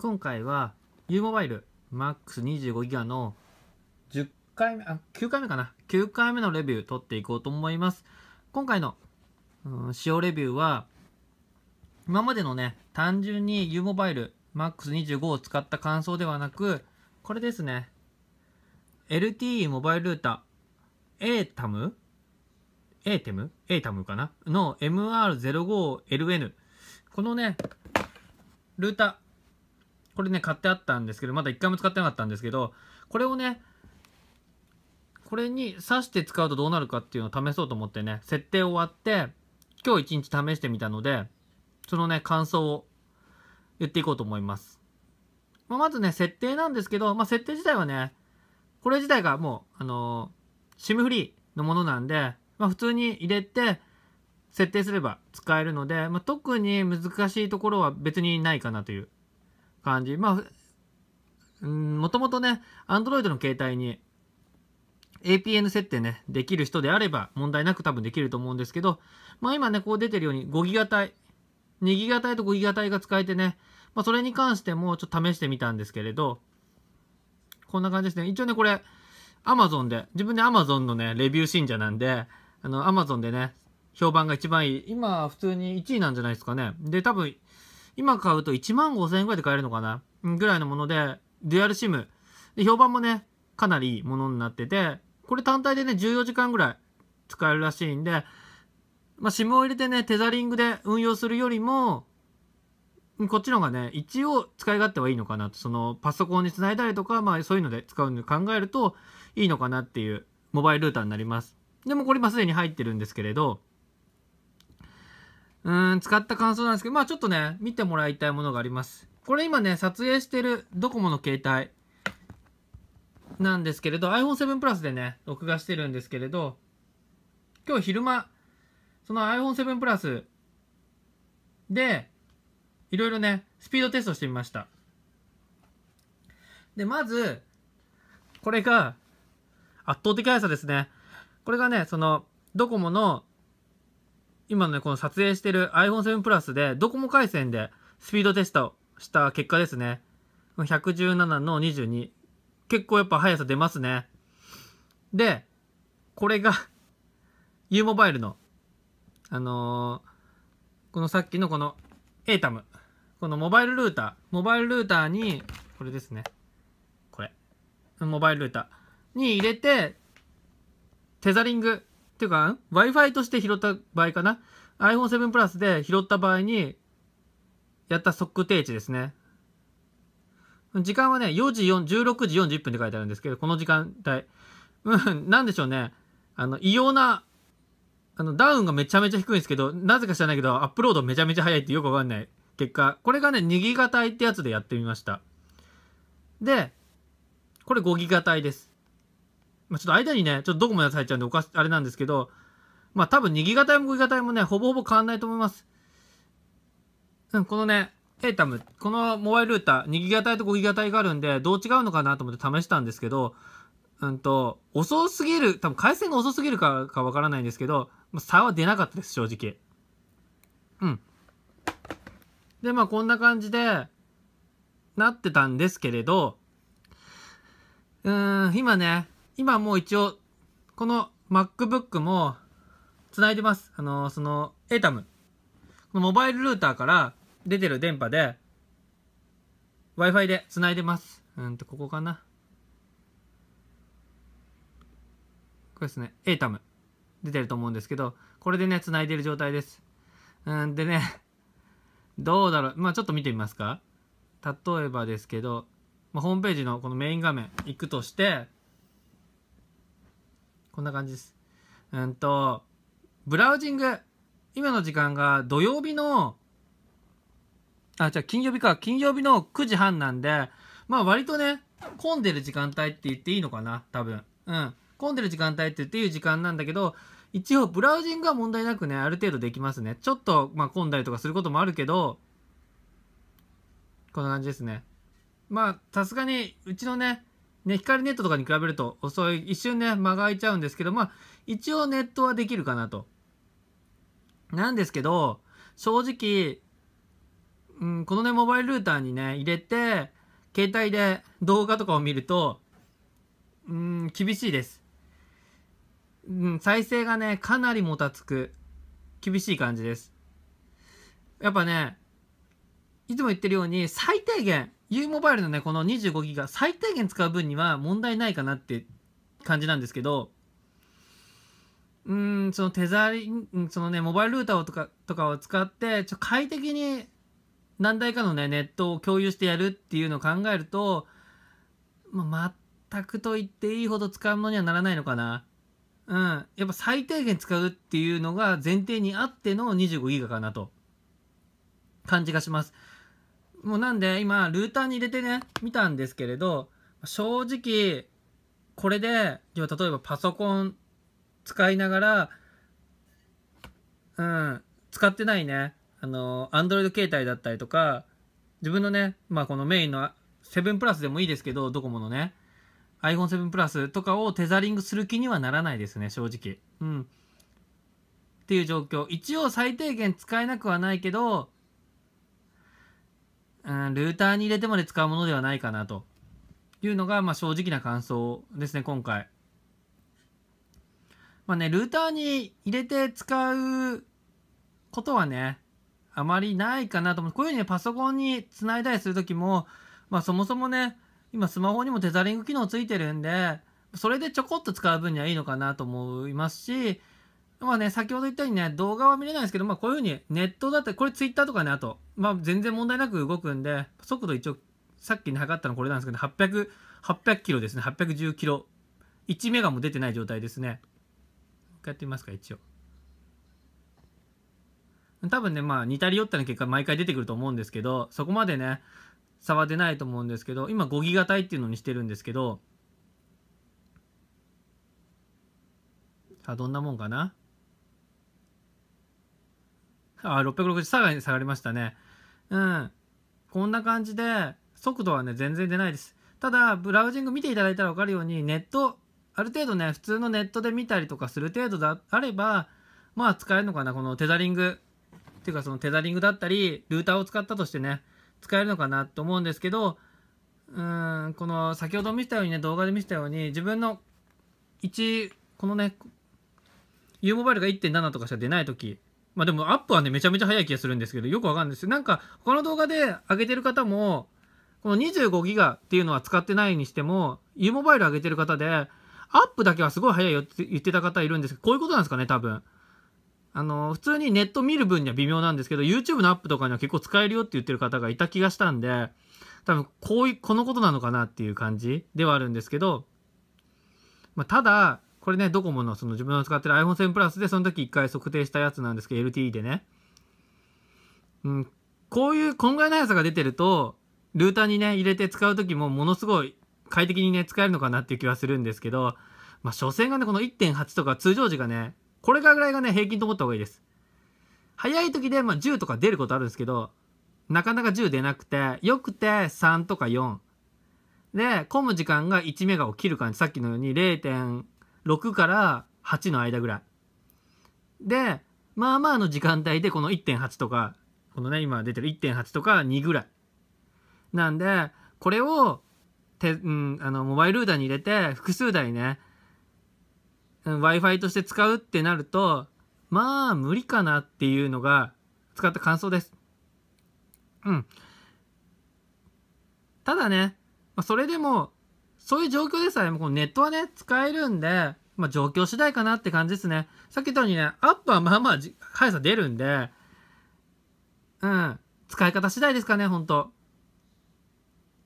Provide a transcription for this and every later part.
今回は U モバイル MAX25GB の10回目、あ、9回目かな ?9 回目のレビュー撮っていこうと思います。今回の、うん、使用レビューは、今までのね、単純に U モバイル MAX25 を使った感想ではなく、これですね。LTE モバイルルーター ATAM? a t a m ATAM かなの MR05LN。このね、ルータこれね、買ってあったんですけど、まだ1回も使ってなかったんですけど、これをね、これに挿して使うとどうなるかっていうのを試そうと思ってね、設定終わって、今日一日試してみたので、そのね、感想を言っていこうと思います。まあ、まずね、設定なんですけど、まあ、設定自体はね、これ自体がもう、あのー、SIM フリーのものなんで、まあ、普通に入れて、設定すれば使えるので、まあ、特に難しいところは別にないかなという感じ。まあ、もともとね、Android の携帯に APN 設定ね、できる人であれば問題なく多分できると思うんですけど、まあ今ね、こう出てるように5ギガ帯、2ギガ帯と5ギガ帯が使えてね、まあそれに関してもちょっと試してみたんですけれど、こんな感じですね。一応ね、これ、Amazon で、自分で Amazon のね、レビュー信者なんで、あの、Amazon でね、評判が一番いい。今、普通に1位なんじゃないですかね。で、多分、今買うと1万5000円ぐらいで買えるのかなぐらいのもので、デュアルシム。で、評判もね、かなりいいものになってて、これ単体でね、14時間ぐらい使えるらしいんで、まあ、SIM を入れてね、テザリングで運用するよりも、こっちの方がね、一応使い勝手はいいのかなと。その、パソコンにつないだりとか、まあそういうので使うの考えるといいのかなっていうモバイルルーターになります。でもこれ今すでに入ってるんですけれど、うん、使った感想なんですけど、まあちょっとね、見てもらいたいものがあります。これ今ね、撮影してるドコモの携帯なんですけれど、iPhone7 Plus でね、録画してるんですけれど、今日昼間、その iPhone7 Plus で、いろいろね、スピードテストしてみました。で、まず、これが、圧倒的速さですね。これがね、その、ドコモの今のね、この撮影してる iPhone7 Plus で、ドコモ回線でスピードテストした結果ですね。117の22。結構やっぱ速さ出ますね。で、これが U モバイルの、あのー、このさっきのこの ATAM。このモバイルルーター。モバイルルーターに、これですね。これ。モバイルルーター。に入れて、テザリングていうか、Wi-Fi として拾った場合かな。iPhone7 Plus で拾った場合に、やった測定値ですね。時間はね、4時4、16時40分って書いてあるんですけど、この時間帯。うん、なんでしょうね。あの、異様な、あの、ダウンがめちゃめちゃ低いんですけど、なぜか知らないけど、アップロードめちゃめちゃ早いってよくわかんない結果。これがね、2ギガ帯ってやつでやってみました。で、これ5ギガ帯です。まあ、ちょっと間にね、ちょっとどこまで入っちゃうんでおかし、あれなんですけど、まあ多分右型も右型もね、ほぼほぼ変わんないと思います。うん、このね、エイタム、このモバイルルーター、2ギガ帯と5ギガ帯があるんで、どう違うのかなと思って試したんですけど、うんと、遅すぎる、多分回線が遅すぎるかかわからないんですけど、まあ、差は出なかったです、正直。うん。で、まあこんな感じで、なってたんですけれど、うーん、今ね、今もう一応、この MacBook も繋いでます。あのー、その ATAM。このモバイルルーターから出てる電波で、Wi-Fi で繋いでます。うんと、ここかな。これですね。ATAM。出てると思うんですけど、これでね、繋いでる状態です。うんでね、どうだろう。まあちょっと見てみますか。例えばですけど、まあ、ホームページのこのメイン画面行くとして、こんな感じです。うんと、ブラウジング。今の時間が土曜日の、あ、じゃあ金曜日か。金曜日の9時半なんで、まあ割とね、混んでる時間帯って言っていいのかな、多分。うん。混んでる時間帯って言っていう時間なんだけど、一応ブラウジングは問題なくね、ある程度できますね。ちょっと、まあ、混んだりとかすることもあるけど、こんな感じですね。まあ、さすがに、うちのね、ね、光ネットとかに比べると遅い、一瞬ね、間が空いちゃうんですけど、まあ、一応ネットはできるかなと。なんですけど、正直、うん、このね、モバイルルーターにね、入れて、携帯で動画とかを見ると、うん、厳しいです。うん、再生がね、かなりもたつく、厳しい感じです。やっぱね、いつも言ってるように、最低限、U モバイルのね、この25ギガ、最低限使う分には問題ないかなって感じなんですけど、うん、そのテザリン、そのね、モバイルルーターとか、とかを使って、ちょ快適に何台かのね、ネットを共有してやるっていうのを考えると、まあ、全くと言っていいほど使うものにはならないのかな。うん。やっぱ最低限使うっていうのが前提にあっての25ギガかなと。感じがします。もうなんで今、ルーターに入れてね、見たんですけれど、正直、これで、要は例えばパソコン使いながら、うん、使ってないね、あの、アンドロイド携帯だったりとか、自分のね、まあこのメインの7プラスでもいいですけど、ドコモのね、iPhone7 プラスとかをテザリングする気にはならないですね、正直。うん。っていう状況。一応最低限使えなくはないけど、うん、ルーターに入れてまで使うものではないかなというのが、まあ、正直な感想ですね、今回。まあね、ルーターに入れて使うことはね、あまりないかなと思う。こういうふうに、ね、パソコンにつないだりするときも、まあそもそもね、今スマホにもテザリング機能ついてるんで、それでちょこっと使う分にはいいのかなと思いますし、まあね、先ほど言ったようにね、動画は見れないですけど、まあこういうふうにネットだって、これツイッターとかね、あとまあ、全然問題なく動くんで、速度一応、さっきに測ったのこれなんですけど、800、800キロですね。810キロ。1メガも出てない状態ですね。一回やってみますか、一応。多分ね、まあ、似たり寄ったの結果、毎回出てくると思うんですけど、そこまでね、差は出ないと思うんですけど、今5ギガ帯っていうのにしてるんですけど、さあ、どんなもんかなあ、660、さ下がりましたね。うん。こんな感じで、速度はね、全然出ないです。ただ、ブラウジング見ていただいたら分かるように、ネット、ある程度ね、普通のネットで見たりとかする程度であれば、まあ使えるのかな、このテザリング。っていうかそのテザリングだったり、ルーターを使ったとしてね、使えるのかなと思うんですけど、うーん、この先ほど見せたようにね、動画で見せたように、自分の1、このね、U モバイルが1.7とかしか出ない時まあでもアップはね、めちゃめちゃ早い気がするんですけど、よくわかんないです。よ。なんか、他の動画で上げてる方も、この25ギガっていうのは使ってないにしても、U モバイル上げてる方で、アップだけはすごい早いよって言ってた方いるんですけど、こういうことなんですかね、多分。あの、普通にネット見る分には微妙なんですけど、YouTube のアップとかには結構使えるよって言ってる方がいた気がしたんで、多分、こういう、このことなのかなっていう感じではあるんですけど、まあ、ただ、これね、ドコモのその自分の使ってる iPhone7 プラスでその時一回測定したやつなんですけど、LTE でね。うん、こういう、こんぐらいの速さが出てると、ルーターにね、入れて使う時もものすごい快適にね、使えるのかなっていう気はするんですけど、まあ、所詮がね、この1.8とか通常時がね、これぐらいがね、平均と思った方がいいです。早い時で、まあ、10とか出ることあるんですけど、なかなか10出なくて、よくて3とか4。で、混む時間が1メガを切る感じ。さっきのように0 6から8の間ぐらい。で、まあまあの時間帯でこの1.8とか、このね、今出てる1.8とか2ぐらい。なんで、これを、て、うん、あの、モバイルルーターに入れて、複数台ね、Wi-Fi として使うってなると、まあ、無理かなっていうのが、使った感想です。うん。ただね、それでも、そういう状況ですよね。もうこのネットはね、使えるんで、まあ、状況次第かなって感じですね。さっき言ったようにね、アップはまあまあ速さ出るんで、うん、使い方次第ですかね、ほんと。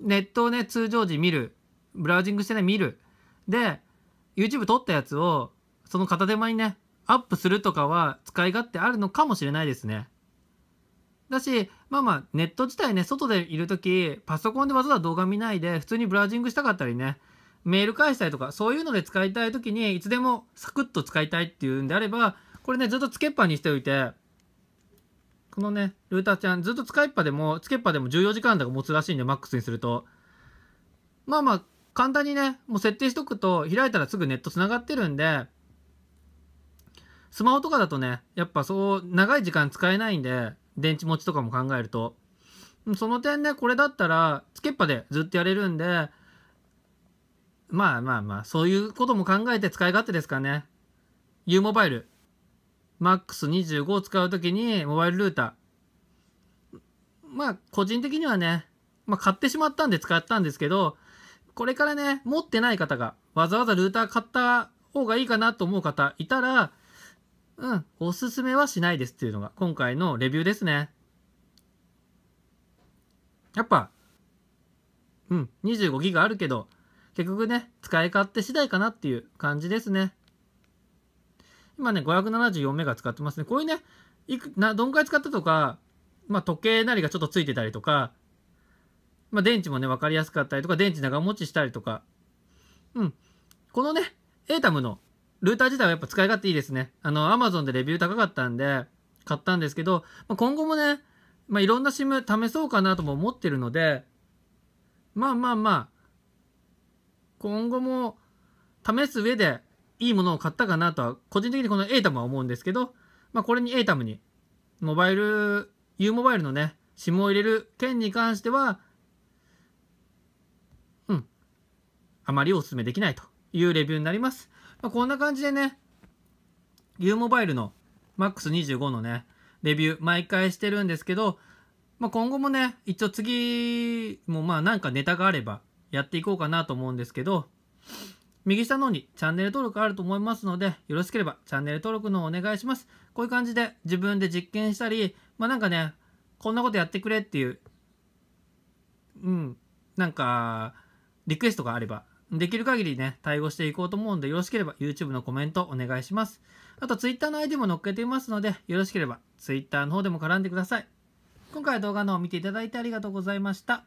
ネットをね、通常時見る。ブラウジングしてね、見る。で、YouTube 撮ったやつを、その片手間にね、アップするとかは使い勝手あるのかもしれないですね。だし、まあまあ、ネット自体ね、外でいる時パソコンでわざわざ動画見ないで、普通にブラウジングしたかったりね、メール返したりとか、そういうので使いたい時に、いつでもサクッと使いたいっていうんであれば、これね、ずっとつけっぱにしておいて、このね、ルーターちゃん、ずっと使いっぱでも、つけっぱでも14時間とか持つらしいんで、マックスにすると。まあまあ、簡単にね、もう設定しとくと、開いたらすぐネット繋がってるんで、スマホとかだとね、やっぱそう、長い時間使えないんで、電池持ちとかも考えると。その点ね、これだったら、つけっぱでずっとやれるんで、まあまあまあ、そういうことも考えて使い勝手ですかね。U モバイル、MAX25 を使うときに、モバイルルーター。まあ、個人的にはね、まあ、買ってしまったんで使ったんですけど、これからね、持ってない方が、わざわざルーター買った方がいいかなと思う方いたら、うん、おすすめはしないですっていうのが今回のレビューですね。やっぱ、うん、25ギガあるけど、結局ね、使い勝手次第かなっていう感じですね。今ね、574メガ使ってますね。こういうね、いくなどんくらい使ったとか、まあ、時計なりがちょっとついてたりとか、まあ、電池もね、分かりやすかったりとか、電池長持ちしたりとか、うん、このね、エータムのルーター自体はやっぱ使い勝手いいですね。あの、アマゾンでレビュー高かったんで、買ったんですけど、まあ、今後もね、まあ、いろんな SIM 試そうかなとも思ってるので、まあまあまあ、今後も試す上でいいものを買ったかなとは、個人的にこの ATAM は思うんですけど、まあこれに ATAM に、モバイル、U モバイルのね、SIM を入れる件に関しては、うん、あまりお勧めできないというレビューになります。まあ、こんな感じでね、U モバイルの MAX25 のね、レビュー毎回してるんですけど、まあ、今後もね、一応次もまあなんかネタがあればやっていこうかなと思うんですけど、右下の方にチャンネル登録あると思いますので、よろしければチャンネル登録のお願いします。こういう感じで自分で実験したり、まあなんかね、こんなことやってくれっていう、うん、なんか、リクエストがあればできる限りね、対応していこうと思うんで、よろしければ YouTube のコメントお願いします。あと Twitter の ID も載っけていますので、よろしければ Twitter の方でも絡んでください。今回動画の方見ていただいてありがとうございました。